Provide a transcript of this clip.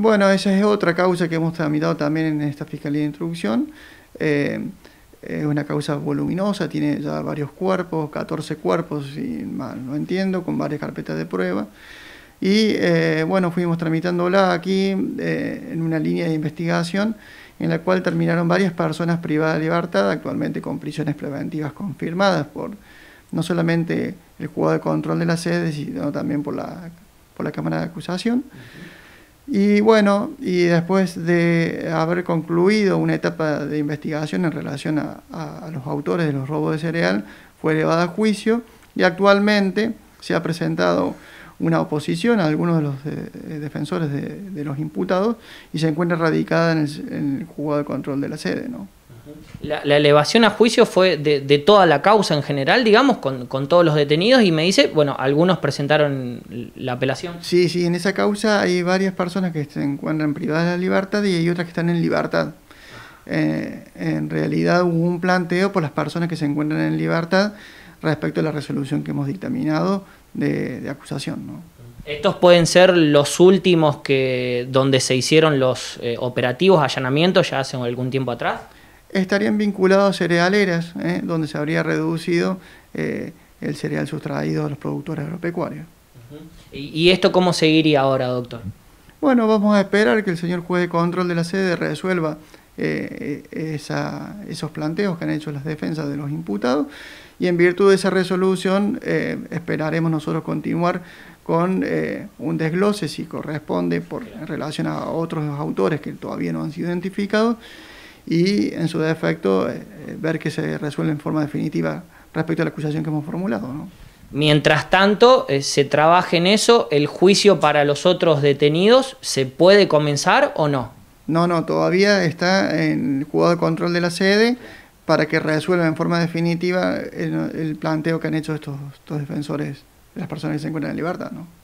Bueno, esa es otra causa que hemos tramitado también en esta Fiscalía de Introducción. Eh, es una causa voluminosa, tiene ya varios cuerpos, 14 cuerpos, si mal no entiendo, con varias carpetas de prueba. Y eh, bueno, fuimos tramitándola aquí eh, en una línea de investigación en la cual terminaron varias personas privadas de libertad, actualmente con prisiones preventivas confirmadas por no solamente el juego de control de la sede, sino también por la, Cámara de Acusación. Y bueno, y después de haber concluido una etapa de investigación en relación a, los autores de los robos de cereal, fue elevada a juicio y actualmente se ha presentado una oposición a algunos de los eh, eh, defensores de, los imputados y se encuentra radicada en el, en el juzgado de control de la sede. ¿no? La, elevación a juicio fue de, toda la causa en general, digamos, con, todos los detenidos y me dice, bueno, algunos presentaron la apelación. Sí, sí, en esa causa hay varias personas que se encuentran privadas de la libertad y hay otras que están en libertad. Eh, en realidad hubo un planteo por las personas que se encuentran en libertad respecto a la resolución que hemos dictaminado de, acusación. Estos pueden ser los últimos que donde se hicieron los eh, operativos, allanamientos, ya hace algún tiempo atrás estarían vinculados a cerealeras, ¿eh? donde se habría reducido eh, el cereal sustraído a los productores agropecuarios. ¿Y esto cómo seguiría ahora, doctor? Bueno, vamos a esperar que el señor juez de control de la sede resuelva eh, esos planteos que han hecho las defensas de los imputados y en virtud de esa resolución esperaremos nosotros continuar con un desglose si corresponde por, en relación a otros autores que todavía no han sido identificados y en su defecto eh, eh, ver que se resuelve en forma definitiva respecto a la acusación que hemos formulado. ¿no? Mientras tanto, eh, se trabaje en eso, ¿el juicio para los otros detenidos se puede comenzar o no? No, no, todavía está en el de control de la sede para que resuelva en forma definitiva el, planteo que han hecho estos, estos defensores las personas que se encuentran en libertad. ¿no?